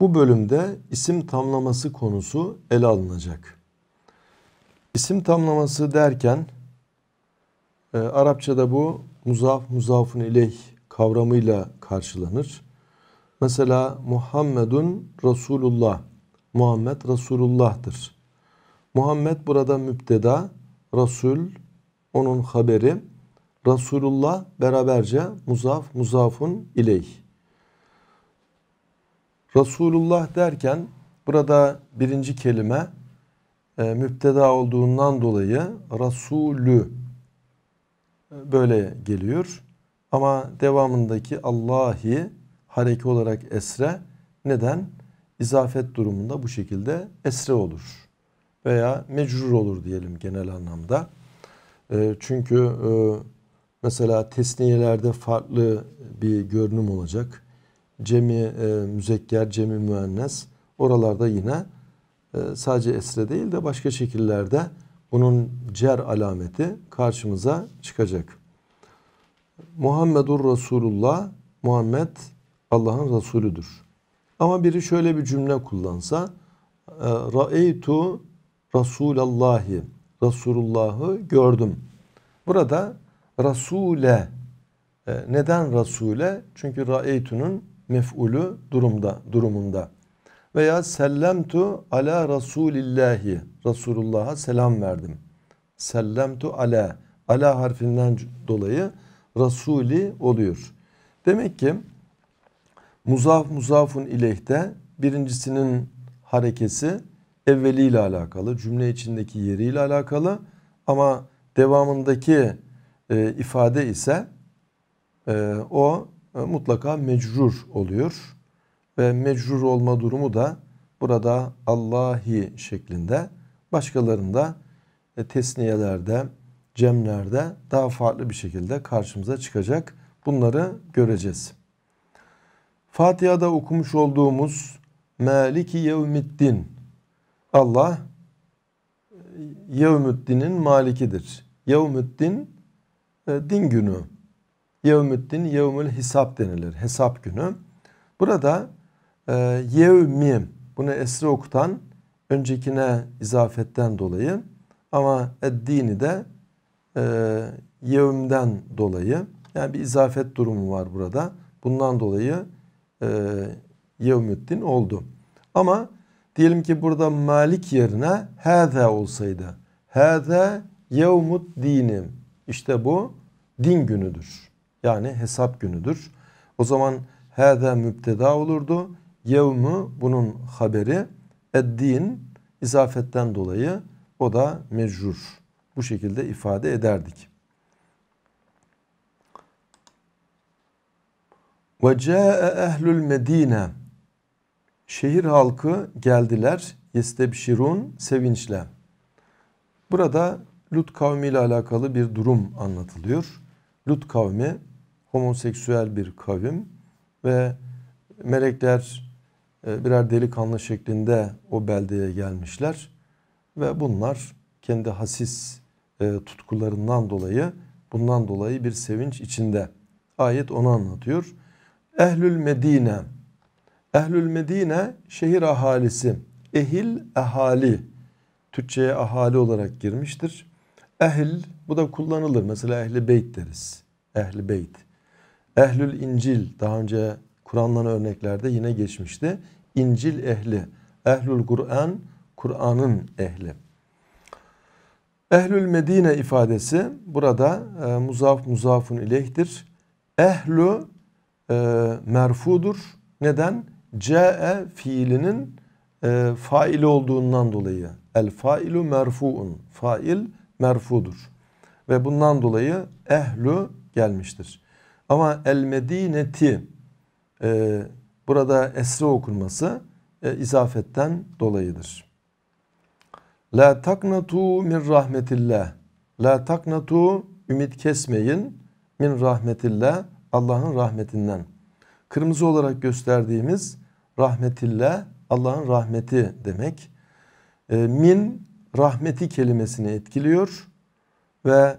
Bu bölümde isim tamlaması konusu ele alınacak. İsim tamlaması derken e, Arapçada bu muzaf muzafun ileyh kavramıyla karşılanır. Mesela Muhammedun Resulullah, Muhammed Resulullah'tır. Muhammed burada müpteda, Resul onun haberi, Resulullah beraberce muzaf muzafun ileyh. Resulullah derken burada birinci kelime e, müpteda olduğundan dolayı Resulü e, böyle geliyor. Ama devamındaki Allahi hareki olarak esre neden? İzafet durumunda bu şekilde esre olur veya mecrur olur diyelim genel anlamda. E, çünkü e, mesela tesniyelerde farklı bir görünüm olacak cemi e, müzekker, cemi müennes oralarda yine e, sadece esre değil de başka şekillerde bunun cer alameti karşımıza çıkacak. Muhammedur Resulullah, Muhammed Allah'ın Resulüdür. Ama biri şöyle bir cümle kullansa, e, Ra'eytu Rasulallahi, Resulullah'ı gördüm. Burada Rasule, e, neden Rasule? Çünkü Ra'eytu'nun mef'ulü durumda durumunda veya sellemtu ala rasulillahi Resulullah'a selam verdim. Sellemtu ala ala harfinden dolayı rasuli oluyor. Demek ki muzaf muzafun ileyhte birincisinin harekesi evveliyle alakalı, cümle içindeki yeriyle alakalı ama devamındaki e, ifade ise e, o e, mutlaka mecrur oluyor. Ve mecrur olma durumu da burada Allahi şeklinde. Başkalarında e, tesniyelerde, cemlerde daha farklı bir şekilde karşımıza çıkacak. Bunları göreceğiz. Fatiha'da okumuş olduğumuz Maliki Yevmiddin Allah e, Yevmüddin'in malikidir. Yevmüddin din günü Yevmüddin, yevmül hisap denilir. Hesap günü. Burada e, yevmi bunu esri okutan öncekine izafetten dolayı ama eddini de e, yevmden dolayı yani bir izafet durumu var burada. Bundan dolayı e, yevmüddin oldu. Ama diyelim ki burada malik yerine hâze olsaydı. Hâze yevmüddini. İşte bu din günüdür. Yani hesap günüdür. O zaman hâzâ mübteda olurdu. Yevmu bunun haberi. Eddin izafetten dolayı o da mecrur. Bu şekilde ifade ederdik. Ve câe ehlül medine. Şehir halkı geldiler. Yestebşirun sevinçle. Burada Lut kavmi ile alakalı bir durum anlatılıyor. Lut kavmi homoseksüel bir kavim ve melekler e, birer delikanlı şeklinde o beldeye gelmişler ve bunlar kendi hasis e, tutkularından dolayı bundan dolayı bir sevinç içinde. Ayet onu anlatıyor. Ehlül Medine Ehlül Medine şehir ahalisi. Ehil ahali. Türkçe'ye ahali olarak girmiştir. Ehl bu da kullanılır. Mesela ehli beyt deriz. Ehli beyt. Ehlül İncil daha önce Kur'an'dan örneklerde yine geçmişti. İncil ehli, Ehlül Kur'an, Kur'an'ın ehli. Ehlül Medine ifadesi burada e, muzaf muzafun ileyhtir. Ehlü e, merfudur. Neden? Ce'e fiilinin e, faili olduğundan dolayı. El failu merfuun. Fail merfudur. Ve bundan dolayı ehlü gelmiştir. Ama El Medineti e, burada esre okunması e, izafetten dolayıdır. La taknatu min rahmetillah. La taknatu ümit kesmeyin min rahmetillah Allah'ın rahmetinden. Kırmızı olarak gösterdiğimiz rahmetillah Allah'ın rahmeti demek. E, min rahmeti kelimesini etkiliyor ve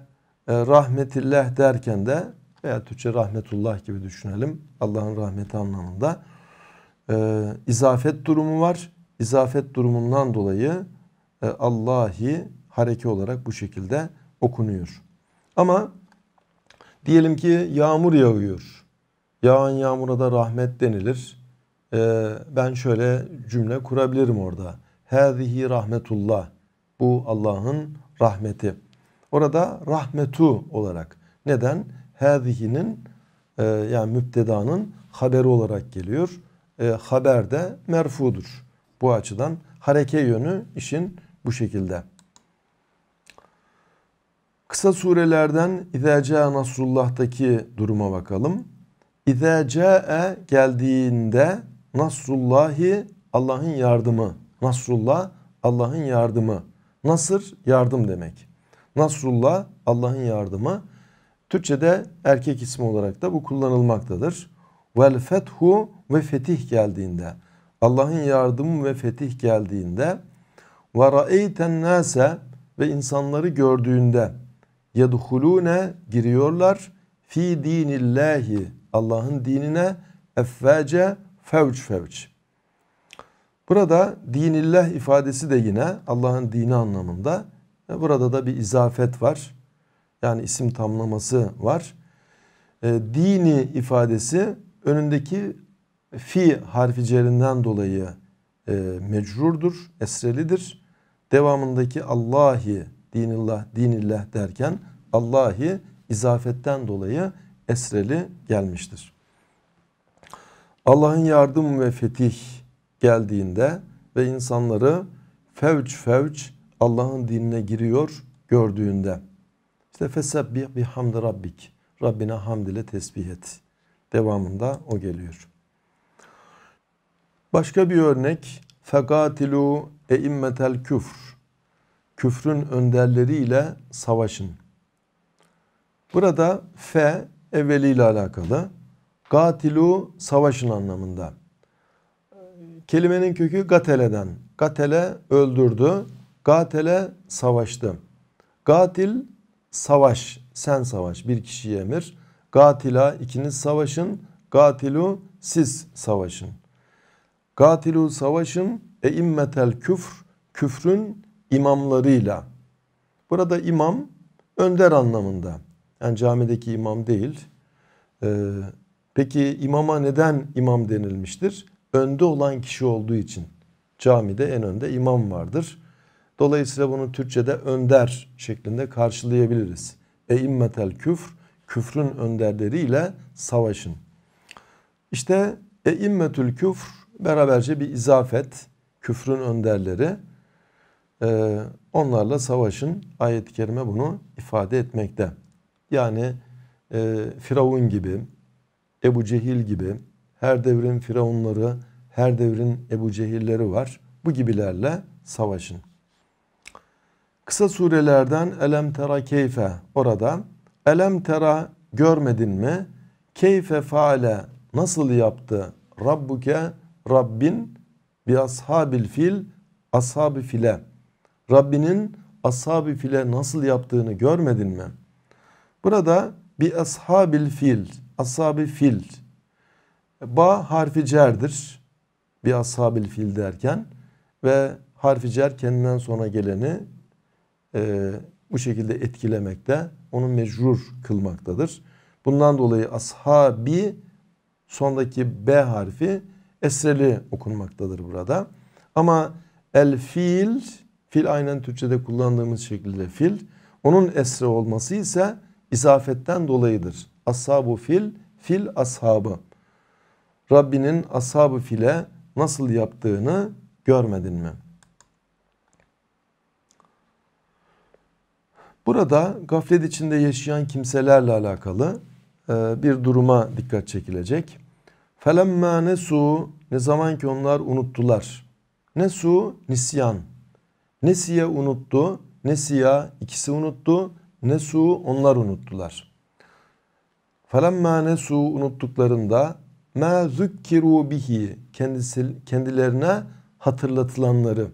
e, rahmetillah derken de veya Türkçe rahmetullah gibi düşünelim. Allah'ın rahmeti anlamında. Ee, izafet durumu var. İzafet durumundan dolayı e, Allahi hareke olarak bu şekilde okunuyor. Ama diyelim ki yağmur yağıyor. Yağan yağmura da rahmet denilir. Ee, ben şöyle cümle kurabilirim orada. Hâzihi rahmetullah. Bu Allah'ın rahmeti. Orada rahmetu olarak. Neden? hâzihinin e, yani müptedanın haberi olarak geliyor. E, haber de merfudur. Bu açıdan hareke yönü işin bu şekilde. Kısa surelerden İzâ câe nasrullah'taki duruma bakalım. İzâ câe geldiğinde nasrullahi Allah'ın yardımı. Nasrullah Allah'ın yardımı. Nasır yardım demek. Nasrullah Allah'ın yardımı. Türkçe'de erkek ismi olarak da bu kullanılmaktadır. Vel fethu ve fetih geldiğinde, Allah'ın yardımı ve fetih geldiğinde ve ra'eyten nase ve insanları gördüğünde yedhulune giriyorlar fi dinillahi Allah'ın dinine effece fevç fevç. Burada dinillah ifadesi de yine Allah'ın dini anlamında. E, burada da bir izafet var yani isim tamlaması var. E, dini ifadesi önündeki fi harfi cerinden dolayı e, mecrurdur, esrelidir. Devamındaki Allahi, dinillah, dinillah derken Allahi izafetten dolayı esreli gelmiştir. Allah'ın yardım ve fetih geldiğinde ve insanları fevç fevç Allah'ın dinine giriyor gördüğünde işte fesebbih bihamdi rabbik. Rabbine hamd ile tesbih et. Devamında o geliyor. Başka bir örnek fekatilu eimmetel küfr. Küfrün önderleriyle savaşın. Burada fe evveliyle alakalı. Gatilu savaşın anlamında. Kelimenin kökü gateleden. Gatele öldürdü. Gatele savaştı. Gatil savaş sen savaş bir kişiye emir. Gatila ikiniz savaşın. Gatilu siz savaşın. Gatilu savaşın e immetel küfr küfrün imamlarıyla. Burada imam önder anlamında. Yani camideki imam değil. Ee, peki imama neden imam denilmiştir? Önde olan kişi olduğu için. Camide en önde imam vardır. Dolayısıyla bunu Türkçe'de önder şeklinde karşılayabiliriz. E immetel küfr, küfrün önderleriyle savaşın. İşte e immetül küfr beraberce bir izafet, küfrün önderleri. Ee, onlarla savaşın ayet-i kerime bunu ifade etmekte. Yani e, Firavun gibi, Ebu Cehil gibi, her devrin Firavunları, her devrin Ebu Cehilleri var. Bu gibilerle savaşın kısa surelerden elem tera keyfe orada elem tera görmedin mi keyfe faale nasıl yaptı rabbuke Rabbin bi ashabil fil ashabi file Rabbinin ashabi file nasıl yaptığını görmedin mi? Burada bi ashabil fil ashabi fil ba harfi cerdir bi ashabil fil derken ve harfi cer kendinden sonra geleni e, bu şekilde etkilemekte, onu mecrur kılmaktadır. Bundan dolayı ashabi sondaki B harfi esreli okunmaktadır burada. Ama el fil fil aynen Türkçe'de kullandığımız şekilde fil. Onun esre olması ise izafetten dolayıdır. Ashabu fil, fil ashabı. Rabbinin ashabı file nasıl yaptığını görmedin mi?'' Burada gaflet içinde yaşayan kimselerle alakalı e, bir duruma dikkat çekilecek. Felemma nesu ne zaman ki onlar unuttular. Nesu nisyan. Nesiye unuttu. Nesiya ikisi unuttu. Nesu onlar unuttular. Felemma nesu unuttuklarında ma zükkiru bihi kendisi, kendilerine hatırlatılanları,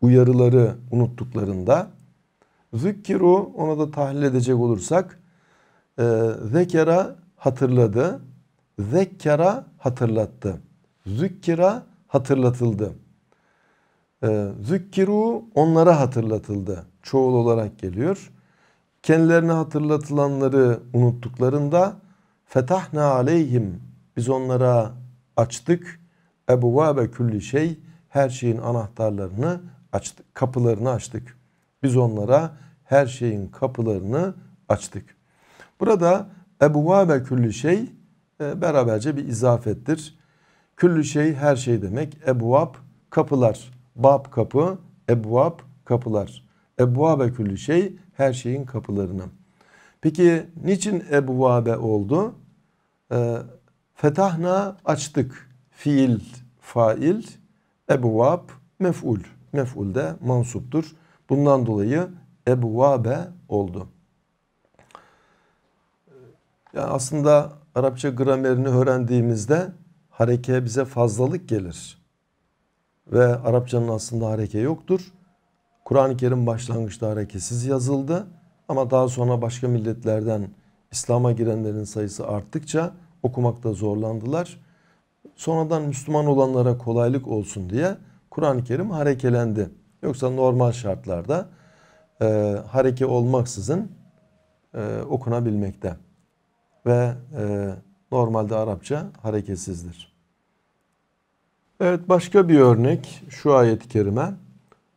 uyarıları unuttuklarında Zükkiru ona da tahlil edecek olursak e, zekera hatırladı. Zekkera hatırlattı. Zükkira hatırlatıldı. E, zükkiru onlara hatırlatıldı. Çoğul olarak geliyor. Kendilerine hatırlatılanları unuttuklarında fetahna aleyhim biz onlara açtık. Ebu ve külli şey her şeyin anahtarlarını açtık. Kapılarını açtık. Biz onlara her şeyin kapılarını açtık. Burada ve küllü şey e, beraberce bir izafettir. Küllü şey her şey demek. Ebuvâb kapılar. Bab kapı, ebuvâb kapılar. ve küllü şey her şeyin kapılarını. Peki niçin ebuvâbe oldu? E, fetahna açtık. Fiil, fail, ebuvâb mef'ul. Mef'ul de mansuptur. Bundan dolayı Ebu Vabe oldu. Yani aslında Arapça gramerini öğrendiğimizde hareke bize fazlalık gelir. Ve Arapçanın aslında hareke yoktur. Kur'an-ı Kerim başlangıçta hareketsiz yazıldı. Ama daha sonra başka milletlerden İslam'a girenlerin sayısı arttıkça okumakta zorlandılar. Sonradan Müslüman olanlara kolaylık olsun diye Kur'an-ı Kerim harekelendi. Yoksa normal şartlarda e, hareke olmaksızın e, okunabilmekte. Ve e, normalde Arapça hareketsizdir. Evet başka bir örnek şu ayet-i kerime.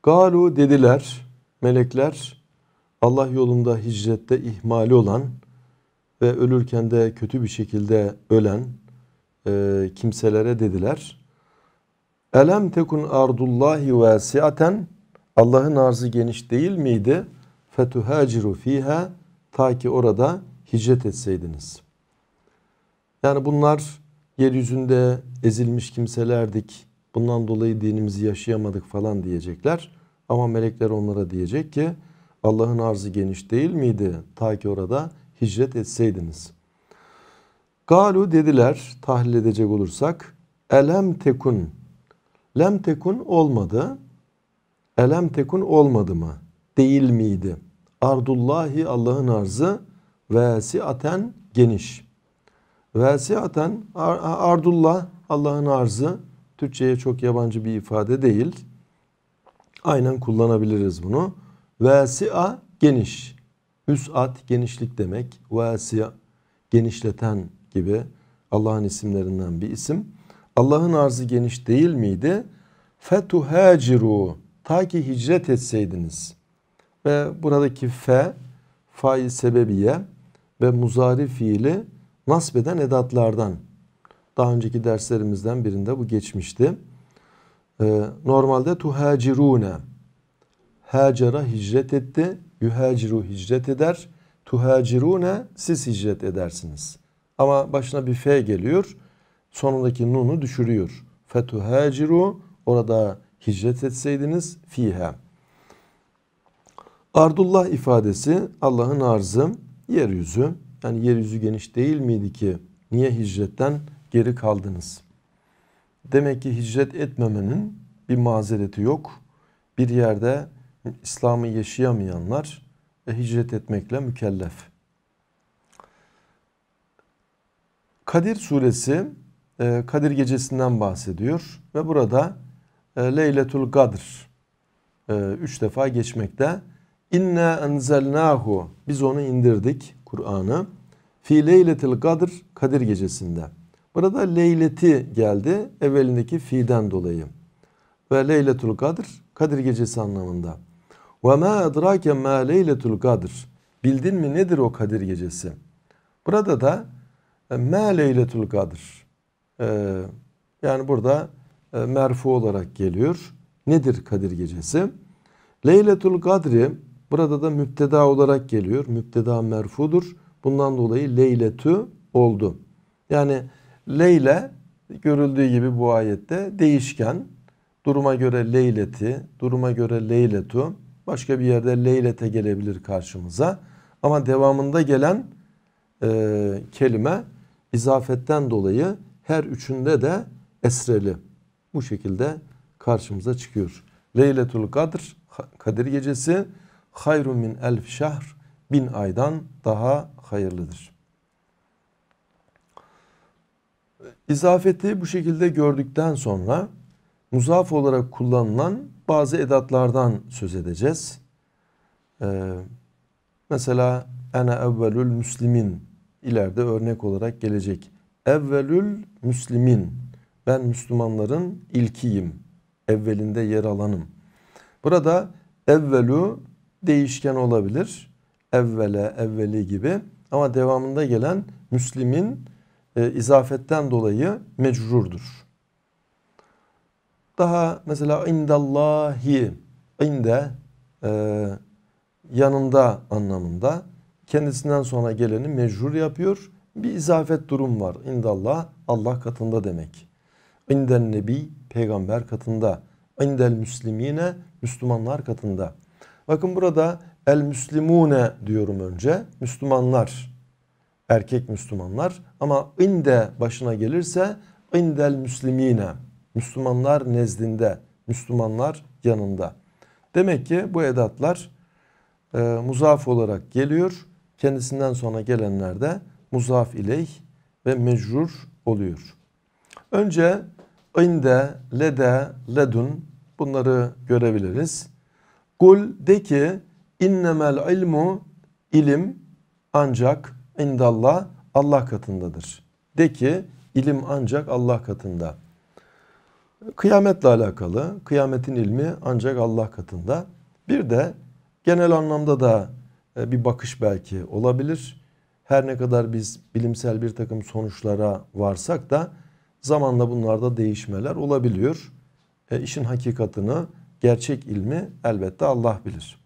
Galu dediler melekler Allah yolunda hicrette ihmali olan ve ölürken de kötü bir şekilde ölen e, kimselere dediler. Elem tekun ardullahi vasiaten Allah'ın arzı geniş değil miydi? Fetuhaciru fiha ta ki orada hicret etseydiniz. Yani bunlar yeryüzünde ezilmiş kimselerdik. Bundan dolayı dinimizi yaşayamadık falan diyecekler. Ama melekler onlara diyecek ki Allah'ın arzı geniş değil miydi? Ta ki orada hicret etseydiniz. Galu dediler tahlil edecek olursak elem tekun. Lem tekun olmadı. Elem tekun olmadı mı? Değil miydi? Ardullahi Allah'ın arzı vesiaten geniş. Vesiaten ar ardullah Allah'ın arzı Türkçeye çok yabancı bir ifade değil. Aynen kullanabiliriz bunu. Vesia geniş. Üsat genişlik demek. Vesia genişleten gibi Allah'ın isimlerinden bir isim. Allah'ın arzı geniş değil miydi? Fetuhaciru Ta ki hicret etseydiniz. Ve buradaki fe fail sebebiye ve muzari fiili nasbeden edatlardan. Daha önceki derslerimizden birinde bu geçmişti. Ee, normalde tuhacirune hacera hicret etti. Yuhaciru hicret eder. Tuhacirune siz hicret edersiniz. Ama başına bir fe geliyor. Sonundaki nunu düşürüyor. Fetuhaciru orada hicret etseydiniz fihe. Ardullah ifadesi Allah'ın arzı yeryüzü. Yani yeryüzü geniş değil miydi ki niye hicretten geri kaldınız? Demek ki hicret etmemenin bir mazereti yok. Bir yerde İslam'ı yaşayamayanlar e, hicret etmekle mükellef. Kadir suresi e, Kadir gecesinden bahsediyor ve burada ee, leyletul Kadr ee, üç defa geçmekte. İnna enzelnahu biz onu indirdik Kur'an'ı. Fi leyletil kadr Kadir gecesinde. Burada leyleti geldi evvelindeki fi'den dolayı. Ve leyletul kadr Kadir gecesi anlamında. Ve ma edrake ma leyletul kadr. Bildin mi nedir o Kadir gecesi? Burada da e, ma leyletul kadr. Ee, yani burada e, merfu olarak geliyor. Nedir Kadir Gecesi? Leyletul Kadri burada da müpteda olarak geliyor. Müpteda merfudur. Bundan dolayı leyletü oldu. Yani leyle görüldüğü gibi bu ayette değişken. Duruma göre leyleti, duruma göre leyletu. Başka bir yerde leylete gelebilir karşımıza. Ama devamında gelen e, kelime izafetten dolayı her üçünde de esreli bu şekilde karşımıza çıkıyor. Leyletul Kadir, Kadir gecesi hayrun min elf şahr, bin aydan daha hayırlıdır. İzafeti bu şekilde gördükten sonra muzaf olarak kullanılan bazı edatlardan söz edeceğiz. Ee, mesela ene evvelül müslimin ileride örnek olarak gelecek. Evvelül müslimin ben Müslümanların ilkiyim. Evvelinde yer alanım. Burada evvelu değişken olabilir. Evvele, evveli gibi. Ama devamında gelen Müslim'in e, izafetten dolayı mecrurdur. Daha mesela indallahi, inde e, yanında anlamında kendisinden sonra geleni mecrur yapıyor. Bir izafet durum var. İndallah Allah katında demek inden nebi peygamber katında. İndel müslimine Müslümanlar katında. Bakın burada el müslimune diyorum önce. Müslümanlar erkek Müslümanlar ama inde başına gelirse indel müslimine Müslümanlar nezdinde Müslümanlar yanında. Demek ki bu edatlar e, muzaf olarak geliyor. Kendisinden sonra gelenler de muzaf ileyh ve mecrur oluyor. Önce inde, lede, ledun bunları görebiliriz. Kul de ki innemel ilmu ilim ancak indallah Allah katındadır. De ki ilim ancak Allah katında. Kıyametle alakalı kıyametin ilmi ancak Allah katında. Bir de genel anlamda da e, bir bakış belki olabilir. Her ne kadar biz bilimsel bir takım sonuçlara varsak da Zamanla bunlarda değişmeler olabiliyor. E, işin hakikatini, gerçek ilmi elbette Allah bilir.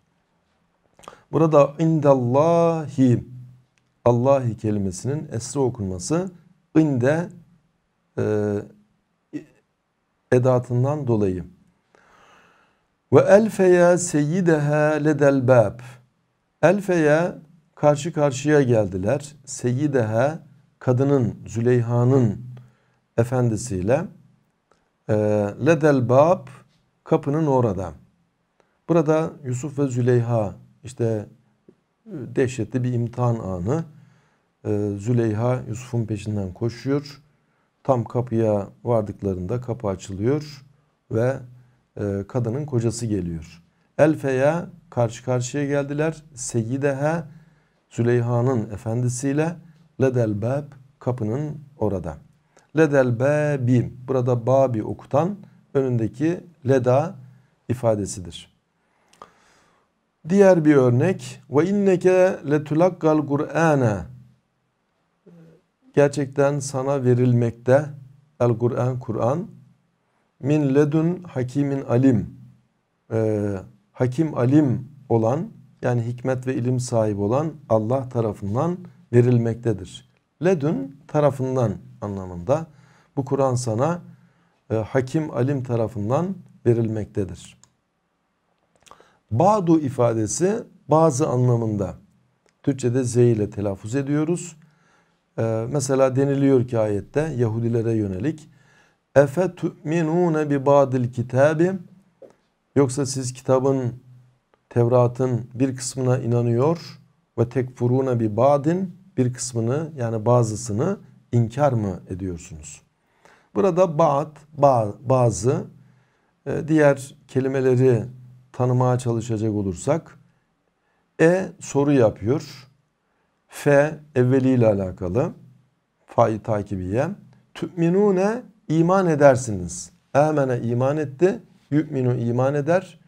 Burada indallahi Allahi kelimesinin esri okunması inde e, edatından dolayı. Ve elfeya seyyideha ledel bab. Elfeya karşı karşıya geldiler. Seyyideha kadının Züleyha'nın efendisiyle e, ledel bab kapının orada. Burada Yusuf ve Züleyha işte dehşetli bir imtihan anı. E, Züleyha Yusuf'un peşinden koşuyor. Tam kapıya vardıklarında kapı açılıyor ve e, kadının kocası geliyor. Elfe'ye karşı karşıya geldiler. Seyyidehe Züleyha'nın efendisiyle Ledelbeb kapının orada. Ledel bâbim. Burada babi okutan önündeki leda ifadesidir. Diğer bir örnek ve inneke letulakkal Kur'ane gerçekten sana verilmekte el Kur'an Kur'an min ledun hakimin alim ee, hakim alim olan yani hikmet ve ilim sahibi olan Allah tarafından verilmektedir ledün tarafından anlamında. Bu Kur'an sana e, hakim alim tarafından verilmektedir. Badu ifadesi bazı anlamında. Türkçe'de Z ile telaffuz ediyoruz. Ee, mesela deniliyor ki ayette Yahudilere yönelik Efe tu'minune bi badil kitabi Yoksa siz kitabın Tevrat'ın bir kısmına inanıyor ve tekfuruna bir badin bir kısmını yani bazısını inkar mı ediyorsunuz? Burada ba'd, ba bazı e, diğer kelimeleri tanımaya çalışacak olursak e soru yapıyor. F evveliyle alakalı. Fa'yı takibiye. Tü'minune iman edersiniz. Emene iman etti. Yü'minu iman eder.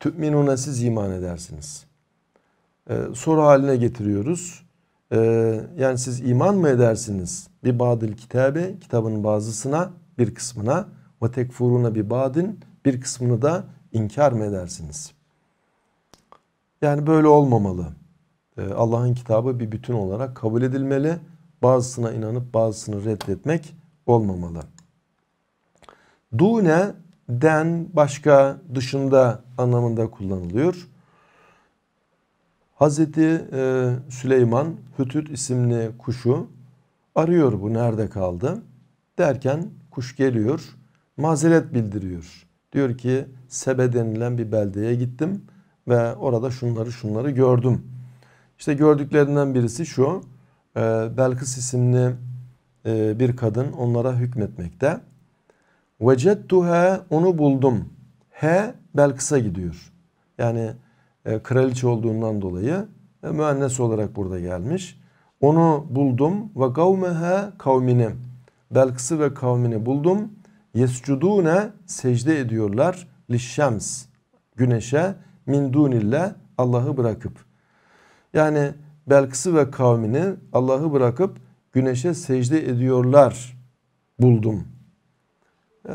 Tü'minune siz iman edersiniz. Ee, soru haline getiriyoruz. Ee, yani siz iman mı edersiniz? Bir badil kitabe kitabın bazısına bir kısmına ve tekfuruna bir badin bir kısmını da inkar mı edersiniz? Yani böyle olmamalı. Ee, Allah'ın kitabı bir bütün olarak kabul edilmeli. Bazısına inanıp bazısını reddetmek olmamalı. Dune den başka dışında anlamında kullanılıyor. Hazreti e, Süleyman Hütüt isimli kuşu arıyor bu nerede kaldı derken kuş geliyor mazeret bildiriyor. Diyor ki Sebe denilen bir beldeye gittim ve orada şunları şunları gördüm. İşte gördüklerinden birisi şu e, Belkıs isimli e, bir kadın onlara hükmetmekte. Vecettuhe onu buldum. He Belkıs'a gidiyor. Yani e, kraliçe olduğundan dolayı e, müennes olarak burada gelmiş. Onu buldum ve kavmehe kavmini. Belkıs'ı ve kavmini buldum. Yescudune secde ediyorlar. Lişşems güneşe min dunille Allah'ı bırakıp. Yani Belkıs'ı ve kavmini Allah'ı bırakıp güneşe secde ediyorlar. Buldum. Ee,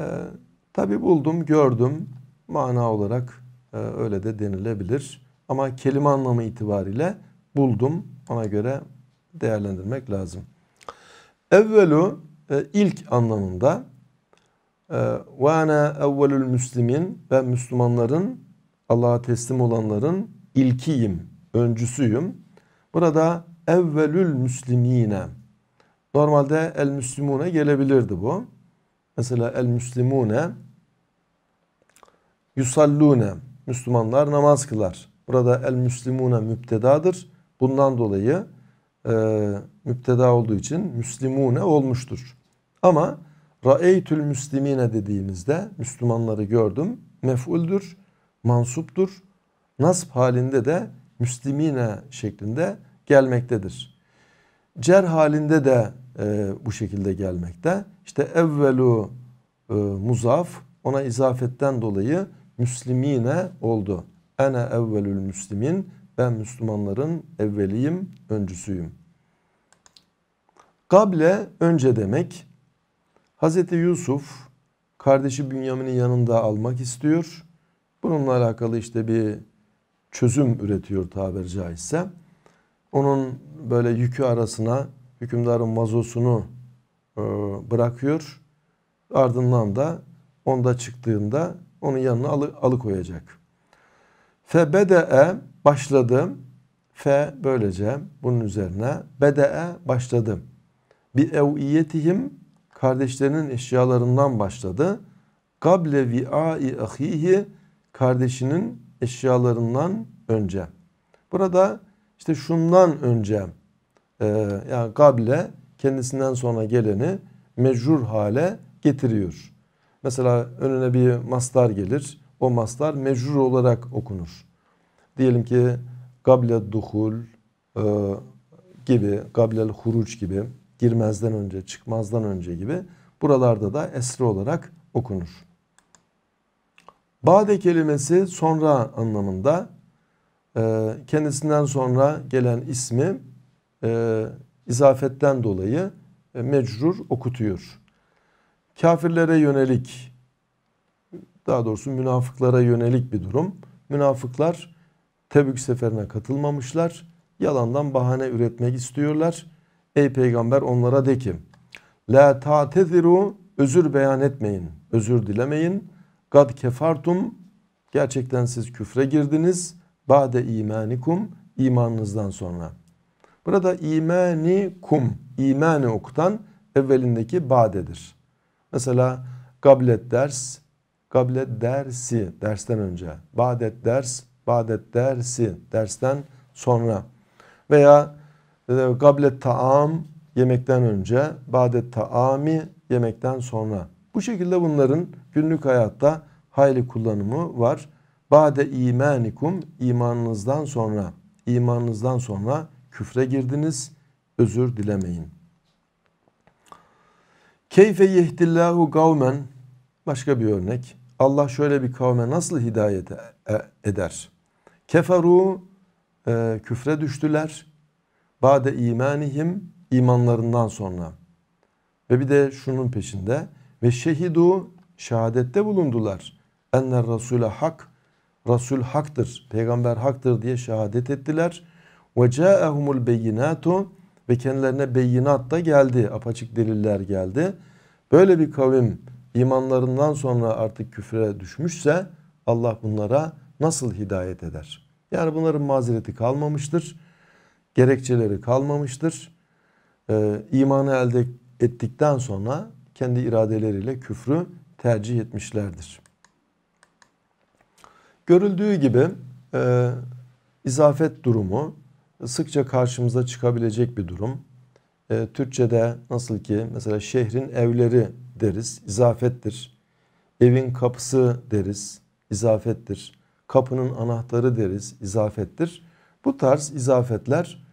Tabi buldum, gördüm mana olarak ee, öyle de denilebilir. Ama kelime anlamı itibariyle buldum. Ona göre değerlendirmek lazım. Evvelu e, ilk anlamında e, ve ana evvelül müslimin ben Müslümanların Allah'a teslim olanların ilkiyim, öncüsüyüm. Burada evvelül müslimine normalde el müslimune gelebilirdi bu. Mesela el müslimune yusallune Müslümanlar namaz kılar. Burada el müslimune müptedadır. Bundan dolayı e, müpteda olduğu için müslimune olmuştur. Ama ra'eytül müslimine dediğimizde Müslümanları gördüm mef'uldür, mansuptur. Nasb halinde de müslimine şeklinde gelmektedir. Cer halinde de e, bu şekilde gelmekte. İşte evvelu e, muzaf ona izafetten dolayı müslimine oldu. Ene evvelül müslimin. Ben Müslümanların evveliyim, öncüsüyüm. Kable önce demek. Hz. Yusuf kardeşi Bünyamin'in yanında almak istiyor. Bununla alakalı işte bir çözüm üretiyor tabiri caizse. Onun böyle yükü arasına hükümdarın vazosunu e, bırakıyor. Ardından da onda çıktığında onun yanına alı, alıkoyacak. Fe bede'e başladım. Fe böylece bunun üzerine bede'e başladım. Bi eviyetihim kardeşlerinin eşyalarından başladı. Kable vi'ai ahihi kardeşinin eşyalarından önce. Burada işte şundan önce e, yani kable kendisinden sonra geleni mecrur hale getiriyor. Mesela önüne bir maslar gelir. O maslar mecrur olarak okunur. Diyelim ki gable duhul e, gibi, gablel huruç gibi, girmezden önce, çıkmazdan önce gibi buralarda da esri olarak okunur. Bade kelimesi sonra anlamında e, kendisinden sonra gelen ismi e, izafetten dolayı e, mecrur okutuyor kafirlere yönelik daha doğrusu münafıklara yönelik bir durum. Münafıklar Tebük seferine katılmamışlar. Yalandan bahane üretmek istiyorlar. Ey peygamber onlara de ki La ta'teziru özür beyan etmeyin. Özür dilemeyin. Gad kefartum gerçekten siz küfre girdiniz. Bade imanikum imanınızdan sonra. Burada imanikum imani okutan evvelindeki badedir. Mesela gablet ders, gablet dersi dersten önce, badet ders, badet dersi dersten sonra veya e, gablet taam yemekten önce, badet taami yemekten sonra. Bu şekilde bunların günlük hayatta hayli kullanımı var. Bade imanikum imanınızdan sonra, imanınızdan sonra küfre girdiniz, özür dilemeyin. Keyfe yehdillahu kavmen başka bir örnek. Allah şöyle bir kavme nasıl hidayet e, e, eder? Keferu e, küfre düştüler. Bade imanihim imanlarından sonra. Ve bir de şunun peşinde ve şehidu şehadette bulundular. Enler Resul'e hak, Resul haktır, peygamber haktır diye şehadet ettiler. Ve ca'ehumul beyinatu ve kendilerine beyinat da geldi, apaçık deliller geldi. Böyle bir kavim imanlarından sonra artık küfre düşmüşse Allah bunlara nasıl hidayet eder? Yani bunların mazereti kalmamıştır, gerekçeleri kalmamıştır. Ee, imanı elde ettikten sonra kendi iradeleriyle küfrü tercih etmişlerdir. Görüldüğü gibi e, izafet durumu sıkça karşımıza çıkabilecek bir durum. E, Türkçe'de nasıl ki mesela şehrin evleri deriz, izafettir. Evin kapısı deriz, izafettir. Kapının anahtarı deriz, izafettir. Bu tarz izafetler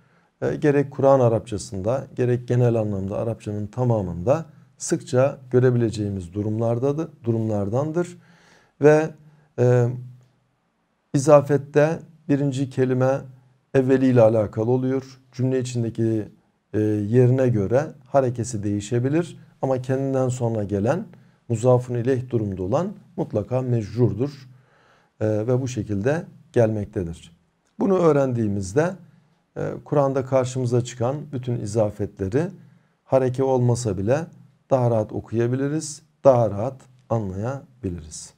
e, gerek Kur'an Arapçasında gerek genel anlamda Arapçanın tamamında sıkça görebileceğimiz durumlardadır, durumlardandır. Ve e, izafette birinci kelime evveliyle alakalı oluyor. Cümle içindeki e, yerine göre harekesi değişebilir. Ama kendinden sonra gelen muzafun ileyh durumda olan mutlaka mecrurdur. E, ve bu şekilde gelmektedir. Bunu öğrendiğimizde e, Kur'an'da karşımıza çıkan bütün izafetleri hareke olmasa bile daha rahat okuyabiliriz, daha rahat anlayabiliriz.